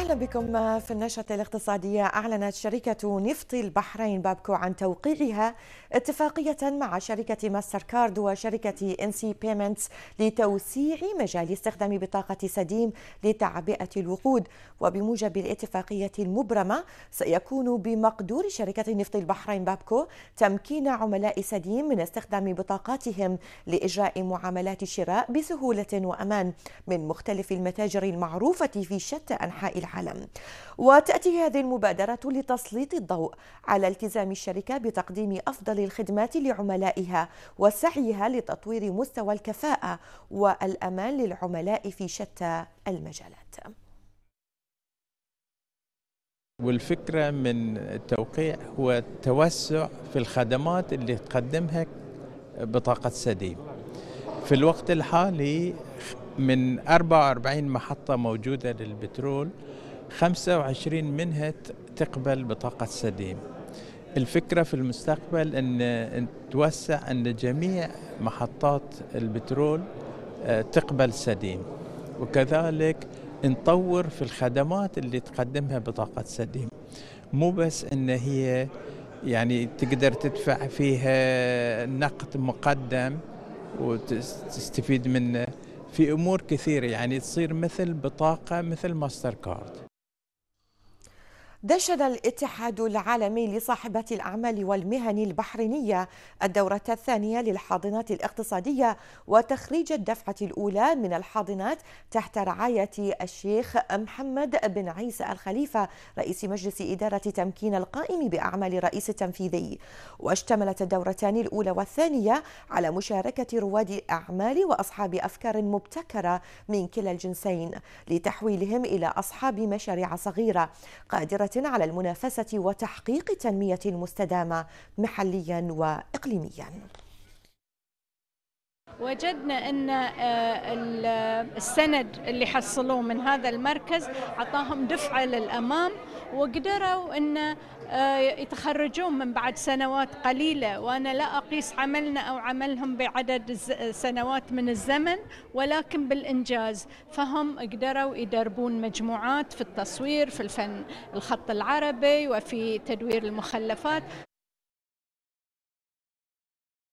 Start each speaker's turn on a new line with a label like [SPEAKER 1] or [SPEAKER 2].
[SPEAKER 1] أهلا بكم في النشرة الاقتصادية أعلنت شركة نفط البحرين بابكو عن توقيعها اتفاقية مع شركة ماستر كارد وشركة انسي بيمنتس لتوسيع مجال استخدام بطاقة سديم لتعبئة الوقود وبموجب الاتفاقية المبرمة سيكون بمقدور شركة نفط البحرين بابكو تمكين عملاء سديم من استخدام بطاقاتهم لإجراء معاملات شراء بسهولة وأمان من مختلف المتاجر المعروفة في شتى أنحاء العالم العالم وتأتي هذه المبادرة لتسليط الضوء على التزام الشركة بتقديم أفضل الخدمات لعملائها وسعيها لتطوير مستوى الكفاءة والأمان للعملاء في شتى المجالات
[SPEAKER 2] والفكرة من التوقيع هو التوسع في الخدمات اللي تقدمها بطاقة سديم في الوقت الحالي من 44 محطة موجودة للبترول 25 منها تقبل بطاقة سديم الفكرة في المستقبل أن نتوسع أن جميع محطات البترول آه، تقبل سديم وكذلك نطور في الخدمات اللي تقدمها بطاقة سديم مو بس أن هي يعني تقدر تدفع فيها نقد مقدم وتستفيد منه في امور كثيره يعني تصير مثل بطاقه مثل ماستر كارد
[SPEAKER 1] دشن الاتحاد العالمي لصاحبة الأعمال والمهن البحرينية الدورة الثانية للحاضنات الاقتصادية وتخريج الدفعة الأولى من الحاضنات تحت رعاية الشيخ محمد بن عيسى الخليفة رئيس مجلس إدارة تمكين القائم بأعمال رئيس التنفيذي واشتملت الدورتان الأولى والثانية على مشاركة رواد أعمال وأصحاب أفكار مبتكرة من كلا الجنسين لتحويلهم إلى أصحاب مشاريع صغيرة قادرة قادرة على المنافسة وتحقيق تنمية مستدامة محليا وإقليميا
[SPEAKER 3] وجدنا ان آه، السند اللي حصلوه من هذا المركز اعطاهم دفعه للامام وقدروا ان آه، يتخرجون من بعد سنوات قليله وانا لا اقيس عملنا او عملهم بعدد سنوات من الزمن ولكن بالانجاز فهم قدروا يدربون مجموعات في التصوير في الفن الخط العربي وفي تدوير المخلفات